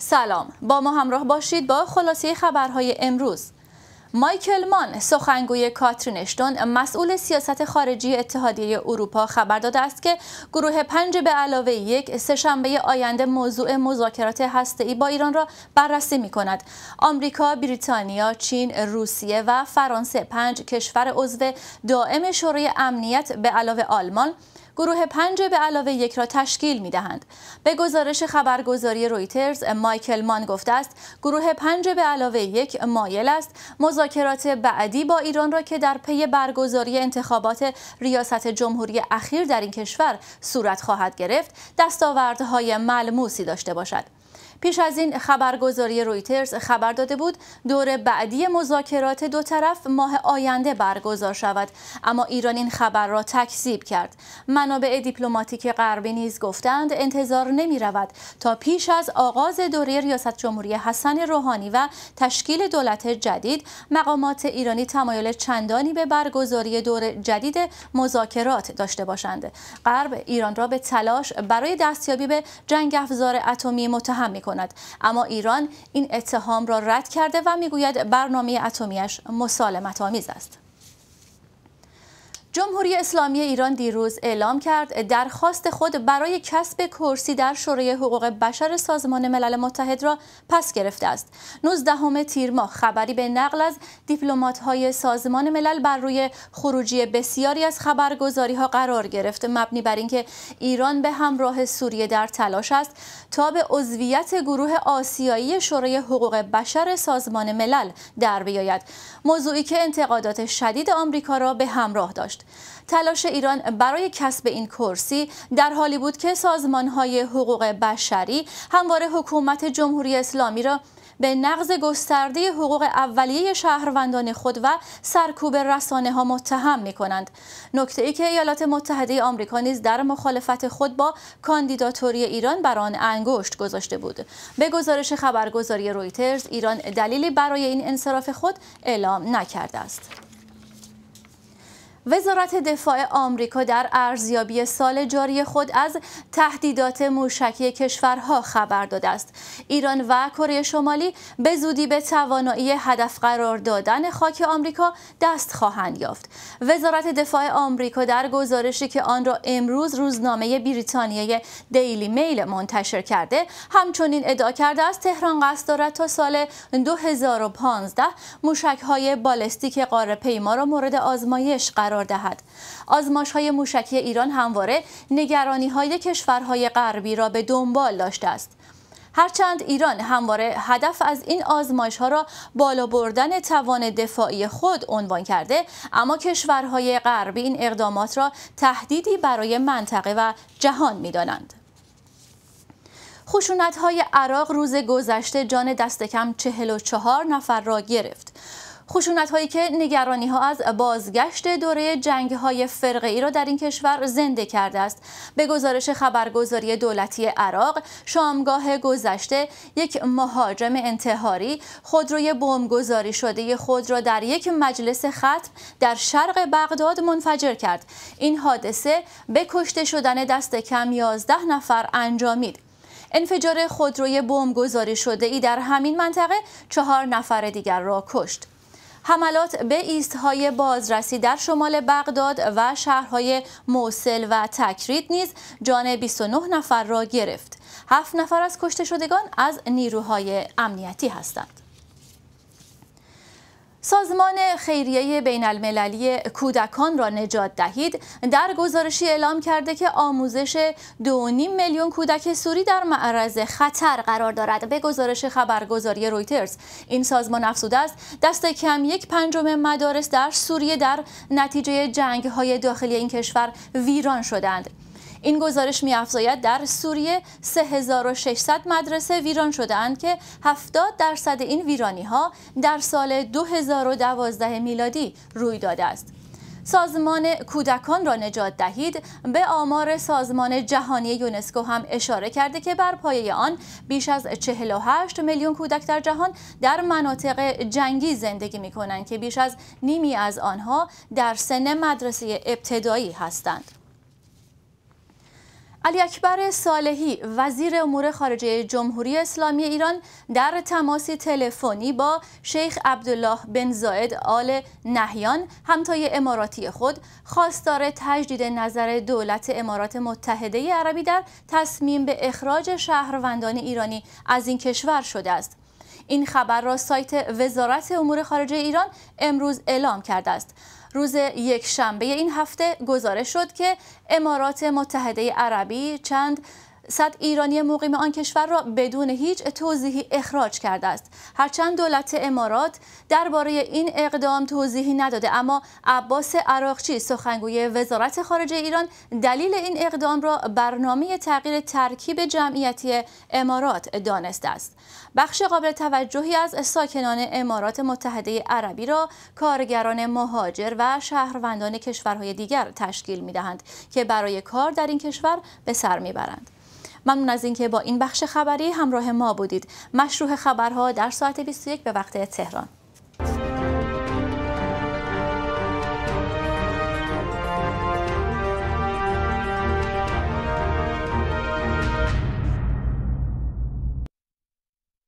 سلام با ما همراه باشید با خلاصه خبرهای امروز مایکل مان سخنگوی کاترینشتون مسئول سیاست خارجی اتحادیه اروپا خبر داده است که گروه پنج به علاوه یک سهشنبه آینده موضوع مذاکرات ای با ایران را بررسی می کند. آمریکا، بریتانیا، چین، روسیه و فرانسه پنج کشور عضو دائم شورای امنیت به علاوه آلمان گروه پنج به علاوه یک را تشکیل می دهند. به گزارش خبرگزاری رویترز مایکل مان گفته است گروه پنج به علاوه یک مایل است مذاکرات بعدی با ایران را که در پی برگزاری انتخابات ریاست جمهوری اخیر در این کشور صورت خواهد گرفت دستاوردهای ملموسی داشته باشد. پیش از این خبرگزاری رویترز خبر داده بود دور بعدی مذاکرات دو طرف ماه آینده برگزار شود اما ایران این خبر را تکذیب کرد منابع دیپلماتیک غربی نیز گفتند انتظار نمی رود تا پیش از آغاز دوره ریاست جمهوری حسن روحانی و تشکیل دولت جدید مقامات ایرانی تمایل چندانی به برگزاری دور جدید مذاکرات داشته باشند غرب ایران را به تلاش برای دستیابی به جنگ افزار اتمی متهم اما ایران این اتهام را رد کرده و میگوید برنامه اتمیش مسالمت آمیز است جمهوری اسلامی ایران دیروز اعلام کرد درخواست خود برای کسب کرسی در شورای حقوق بشر سازمان ملل متحد را پس گرفته است. 19 تیر ماه خبری به نقل از دیپلمات‌های سازمان ملل بر روی خروجی بسیاری از ها قرار گرفت مبنی بر اینکه ایران به همراه سوریه در تلاش است تا به عضویت گروه آسیایی شورای حقوق بشر سازمان ملل در بیاید. موضوعی که انتقادات شدید آمریکا را به همراه داشت. تلاش ایران برای کسب این کرسی در حالی بود که سازمانهای حقوق بشری همواره حکومت جمهوری اسلامی را به نقض گسترده حقوق اولیه شهروندان خود و سرکوب رسانه ها متهم می کنند. نکته ای که ایالات متحده آمریکا نیز در مخالفت خود با کاندیداتوری ایران بر آن انگشت گذاشته بود. به گزارش خبرگزاری رویترز ایران دلیلی برای این انصراف خود اعلام نکرده است. وزارت دفاع آمریکا در ارزیابی سال جاری خود از تهدیدات موشکی کشورها خبر داده است ایران و کره شمالی به زودی به توانایی هدف قرار دادن خاک آمریکا دست خواهند یافت وزارت دفاع آمریکا در گزارشی که آن را امروز روزنامه بریتانیای دیلی میل منتشر کرده همچنین ادعا کرده است تهران قصد دارد تا سال 2015 موشک بالستیک قاره را مورد آزمایش قرار قرار دهد آزمایش های موشکی ایران همواره نگرانی های کشورهای غربی را به دنبال داشته است هرچند ایران همواره هدف از این آزمایش ها را بالا بردن توان دفاعی خود عنوان کرده اما کشورهای غربی این اقدامات را تهدیدی برای منطقه و جهان می دانند. خشونت های عراق روز گذشته جان دست کم 44 نفر را گرفت. خشونت هایی که نگرانی ها از بازگشت دوره جنگ های فرقه ای را در این کشور زنده کرده است به گزارش خبرگزاری دولتی عراق شامگاه گذشته یک مهاجم انتحاری خودروی بمبگذاری شده خود را در یک مجلس ختم در شرق بغداد منفجر کرد این حادثه به کشته شدن دست کم 11 نفر انجامید انفجار خودروی بمبگذاری شده ای در همین منطقه چهار نفر دیگر را کشت حملات به ایستهای بازرسی در شمال بغداد و شهرهای موصل و تکرید نیز جان 29 نفر را گرفت. هفت نفر از کشته شدگان از نیروهای امنیتی هستند. سازمان خیریه بین المللی کودکان را نجات دهید در گزارشی اعلام کرده که آموزش 2.5 میلیون کودک سوری در معرض خطر قرار دارد به گزارش خبرگزاری رویترز این سازمان افزوده است دست کم یک پنجم مدارس در سوریه در نتیجه جنگ های داخلی این کشور ویران شدند این گزارش میافزاید در سوریه 3600 مدرسه ویران شده اند که 70 درصد این ویرانی ها در سال 2012 میلادی روی داده است. سازمان کودکان را نجات دهید به آمار سازمان جهانی یونسکو هم اشاره کرده که بر پایه آن بیش از 48 میلیون کودک در جهان در مناطق جنگی زندگی می کنند که بیش از نیمی از آنها در سن مدرسه ابتدایی هستند. علی اکبر صالحی وزیر امور خارجه جمهوری اسلامی ایران در تماسی تلفنی با شیخ عبدالله بن زاید آل نهیان همتای اماراتی خود خواستار تجدید نظر دولت امارات متحده عربی در تصمیم به اخراج شهروندان ایرانی از این کشور شده است. این خبر را سایت وزارت امور خارجه ایران امروز اعلام کرده است. روز یک شنبه این هفته گزارش شد که امارات متحده عربی چند صد ایرانی مقیم آن کشور را بدون هیچ توضیحی اخراج کرده است هرچند دولت امارات درباره این اقدام توضیحی نداده اما عباس عراقچی سخنگوی وزارت خارجه ایران دلیل این اقدام را برنامه تغییر ترکیب جمعیتی امارات دانسته است بخش قابل توجهی از ساکنان امارات متحده عربی را کارگران مهاجر و شهروندان کشورهای دیگر تشکیل دهند که برای کار در این کشور به سر میبرند ممنون از اینکه با این بخش خبری همراه ما بودید مشروح خبرها در ساعت 21 به وقت تهران